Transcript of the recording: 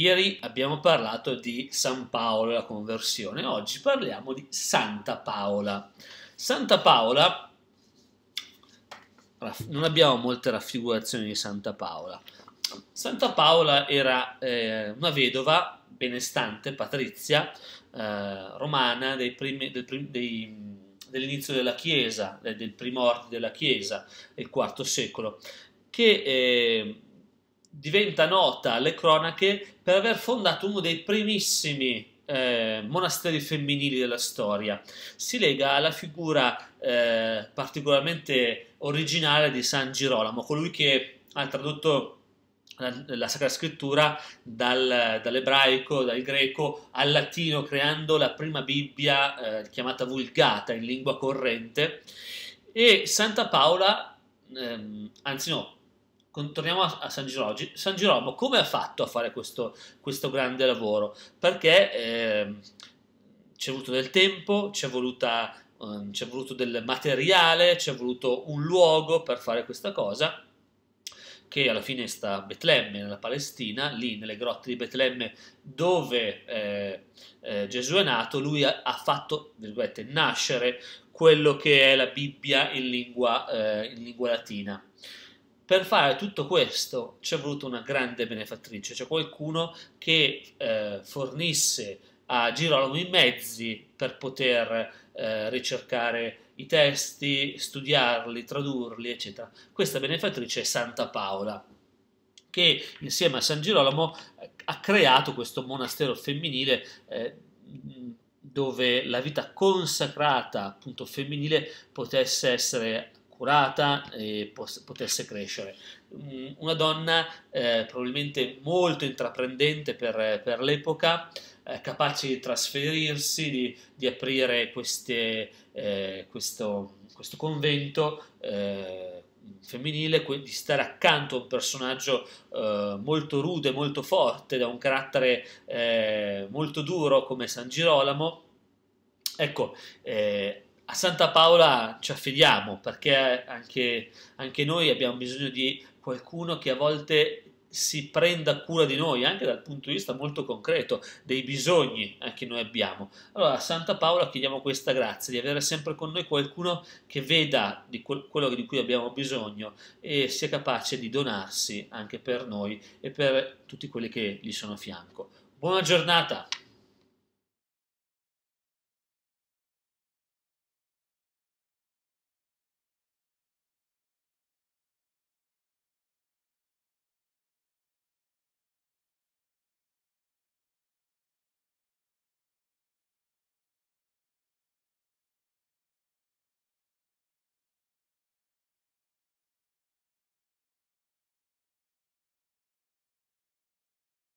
Ieri abbiamo parlato di San Paolo, e la conversione, oggi parliamo di Santa Paola. Santa Paola, non abbiamo molte raffigurazioni di Santa Paola. Santa Paola era eh, una vedova benestante, patrizia, eh, romana dei primi, del, dei, dell'inizio della Chiesa, del primo ordine della Chiesa, il IV secolo, che... Eh, diventa nota alle cronache per aver fondato uno dei primissimi eh, monasteri femminili della storia. Si lega alla figura eh, particolarmente originale di San Girolamo, colui che ha tradotto la, la Sacra Scrittura dal, dall'ebraico, dal greco al latino, creando la prima Bibbia eh, chiamata Vulgata in lingua corrente. E Santa Paola, ehm, anzi no, torniamo a, San Girolamo. San Girolamo come ha fatto a fare questo, questo grande lavoro? Perché eh, ci è voluto del tempo, ci è, voluta, ehm, ci è voluto del materiale, ci è voluto un luogo per fare questa cosa che alla fine sta a Betlemme, nella Palestina, lì nelle grotte di Betlemme dove eh, eh, Gesù è nato, lui ha, ha fatto, nascere quello che è la Bibbia in lingua, eh, in lingua latina per fare tutto questo ci è voluto una grande benefattrice, cioè qualcuno che eh, fornisse a Girolamo i mezzi per poter eh, ricercare i testi, studiarli, tradurli, eccetera. Questa benefattrice è Santa Paola, che insieme a San Girolamo eh, ha creato questo monastero femminile eh, dove la vita consacrata appunto femminile potesse essere curata e potesse crescere. Mm, una donna eh, probabilmente molto intraprendente per, per l'epoca, eh, capace di trasferirsi, di, di aprire queste, eh, questo, questo, convento eh, femminile, di stare accanto a un personaggio eh, molto rude, molto forte, da un carattere eh, molto duro come San Girolamo. Ecco, eh, a Santa Paola ci affidiamo perché anche, anche noi abbiamo bisogno di qualcuno che a volte si prenda cura di noi anche dal punto di vista molto concreto dei bisogni eh, che noi abbiamo. Allora a Santa Paola chiediamo questa grazia di avere sempre con noi qualcuno che veda di quello di cui abbiamo bisogno e sia capace di donarsi anche per noi e per tutti quelli che gli sono a fianco. Buona giornata!